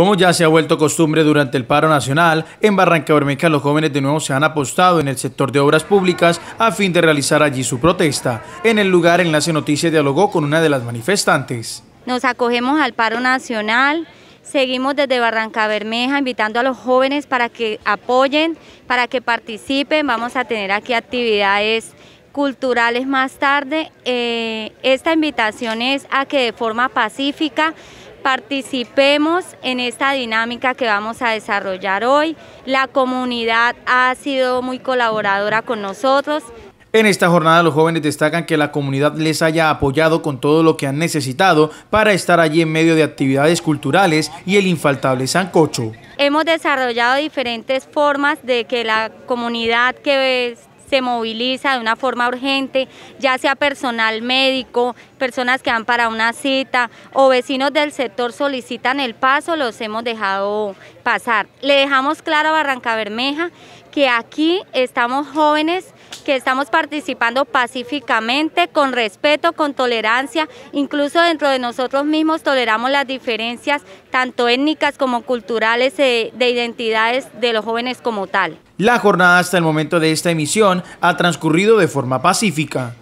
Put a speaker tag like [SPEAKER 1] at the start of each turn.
[SPEAKER 1] Como ya se ha vuelto costumbre durante el paro nacional, en Barranca Bermeja los jóvenes de nuevo se han apostado en el sector de obras públicas a fin de realizar allí su protesta. En el lugar, Enlace Noticias dialogó con una de las manifestantes.
[SPEAKER 2] Nos acogemos al paro nacional, seguimos desde Barranca Bermeja invitando a los jóvenes para que apoyen, para que participen, vamos a tener aquí actividades culturales más tarde. Eh, esta invitación es a que de forma pacífica participemos en esta dinámica que vamos a desarrollar hoy. La comunidad ha sido muy colaboradora con nosotros.
[SPEAKER 1] En esta jornada los jóvenes destacan que la comunidad les haya apoyado con todo lo que han necesitado para estar allí en medio de actividades culturales y el infaltable sancocho.
[SPEAKER 2] Hemos desarrollado diferentes formas de que la comunidad que se moviliza de una forma urgente, ya sea personal médico, personas que van para una cita o vecinos del sector solicitan el paso, los hemos dejado pasar. Le dejamos claro a Barranca Bermeja que aquí estamos jóvenes estamos participando pacíficamente, con respeto, con tolerancia, incluso dentro de nosotros mismos toleramos las diferencias tanto étnicas como culturales eh, de identidades de los jóvenes como tal.
[SPEAKER 1] La jornada hasta el momento de esta emisión ha transcurrido de forma pacífica.